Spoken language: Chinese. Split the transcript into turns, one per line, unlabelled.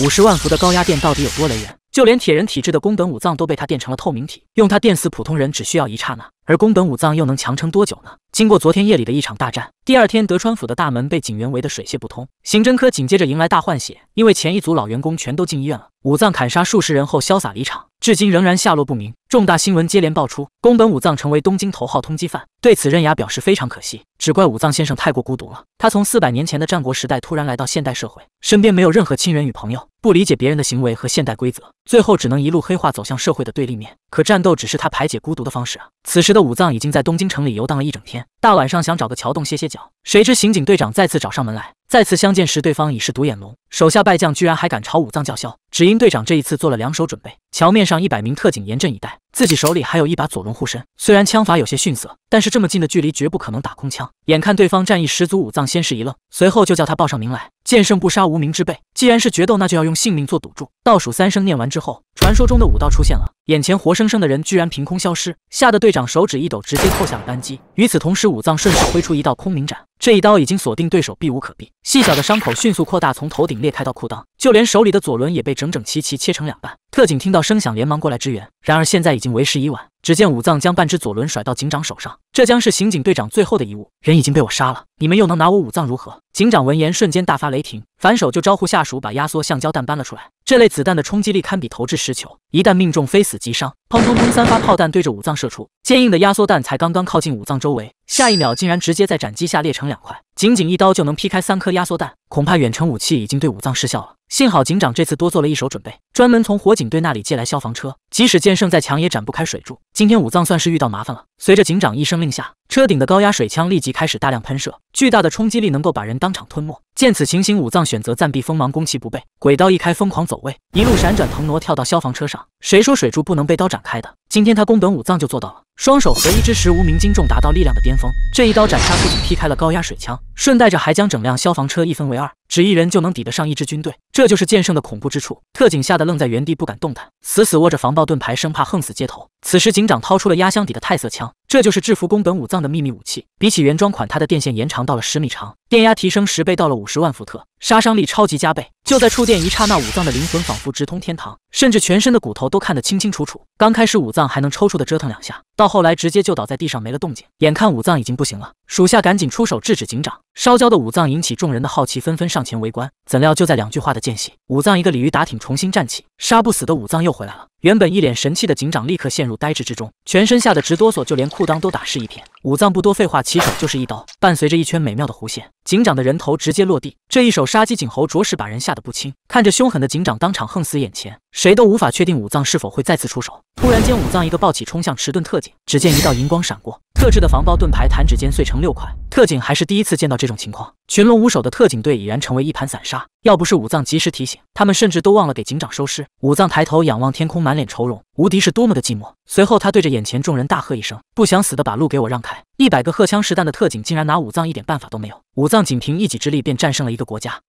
五十万伏的高压电到底有多雷人？就连铁人体质的宫本武藏都被他电成了透明体，用他电死普通人只需要一刹那，而宫本武藏又能强撑多久呢？经过昨天夜里的一场大战。第二天，德川府的大门被警员围得水泄不通。刑侦科紧接着迎来大换血，因为前一组老员工全都进医院了。武藏砍杀数十人后潇洒离场，至今仍然下落不明。重大新闻接连爆出，宫本武藏成为东京头号通缉犯。对此，刃牙表示非常可惜，只怪武藏先生太过孤独了。他从四百年前的战国时代突然来到现代社会，身边没有任何亲人与朋友，不理解别人的行为和现代规则，最后只能一路黑化走向社会的对立面。可战斗只是他排解孤独的方式啊。此时的武藏已经在东京城里游荡了一整天，大晚上想找个桥洞歇歇脚。谁知刑警队长再次找上门来，再次相见时，对方已是独眼龙，手下败将，居然还敢朝武藏叫嚣。只因队长这一次做了两手准备，桥面上一百名特警严阵以待，自己手里还有一把左轮护身，虽然枪法有些逊色，但是这么近的距离绝不可能打空枪。眼看对方战意十足，武藏先是一愣，随后就叫他报上名来。剑圣不杀无名之辈，既然是决斗，那就要用性命做赌注。倒数三声念完之后，传说中的武道出现了。眼前活生生的人居然凭空消失，吓得队长手指一抖，直接扣下了扳机。与此同时，武藏顺势挥出一道空明斩，这一刀已经锁定对手，避无可避。细小的伤口迅速扩大，从头顶裂开到裤裆。就连手里的左轮也被整整齐齐切成两半。特警听到声响，连忙过来支援。然而现在已经为时已晚。只见武藏将半只左轮甩到警长手上，这将是刑警队长最后的遗物。人已经被我杀了，你们又能拿我武藏如何？警长闻言，瞬间大发雷霆，反手就招呼下属把压缩橡胶弹搬了出来。这类子弹的冲击力堪比投掷石球，一旦命中，非死即伤。砰砰砰，三发炮弹对着五藏射出，坚硬的压缩弹才刚刚靠近五藏周围，下一秒竟然直接在斩击下裂成两块，仅仅一刀就能劈开三颗压缩弹，恐怕远程武器已经对五藏失效了。幸好警长这次多做了一手准备。专门从火警队那里借来消防车，即使剑圣再强也展不开水柱。今天武藏算是遇到麻烦了。随着警长一声令下，车顶的高压水枪立即开始大量喷射，巨大的冲击力能够把人当场吞没。见此情形，武藏选择暂避锋芒，攻其不备。鬼刀一开，疯狂走位，一路闪转腾挪，跳到消防车上。谁说水柱不能被刀展开的？今天他宫本武藏就做到了，双手合一之时，无名金重达到力量的巅峰，这一刀斩杀不仅劈开了高压水枪，顺带着还将整辆消防车一分为二，只一人就能抵得上一支军队，这就是剑圣的恐怖之处。特警吓得愣在原地不敢动弹，死死握着防爆盾牌，生怕横死街头。此时警长掏出了压箱底的泰瑟枪。这就是制服宫本武藏的秘密武器。比起原装款，它的电线延长到了十米长，电压提升十倍，到了五十万伏特，杀伤力超级加倍。就在触电一刹那，武藏的灵魂仿佛直通天堂，甚至全身的骨头都看得清清楚楚。刚开始武藏还能抽搐的折腾两下，到后来直接就倒在地上没了动静。眼看武藏已经不行了，属下赶紧出手制止警长。烧焦的五藏引起众人的好奇，纷纷上前围观。怎料就在两句话的间隙，五藏一个鲤鱼打挺重新站起，杀不死的五藏又回来了。原本一脸神气的警长立刻陷入呆滞之中，全身吓得直哆嗦，就连裤裆都打湿一片。武藏不多废话，起手就是一刀，伴随着一圈美妙的弧线，警长的人头直接落地。这一手杀鸡儆猴，着实把人吓得不轻。看着凶狠的警长当场横死眼前，谁都无法确定武藏是否会再次出手。突然间，武藏一个暴起冲向迟钝特警，只见一道银光闪过，特制的防爆盾牌弹指间碎成六块。特警还是第一次见到这种情况，群龙无首的特警队已然成为一盘散沙。要不是武藏及时提醒，他们甚至都忘了给警长收尸。武藏抬头仰望天空，满脸愁容。无敌是多么的寂寞。随后，他对着眼前众人大喝一声：“不想死的，把路给我让开！”一百个荷枪实弹的特警，竟然拿武藏一点办法都没有。武藏仅凭一己之力，便战胜了一个国家。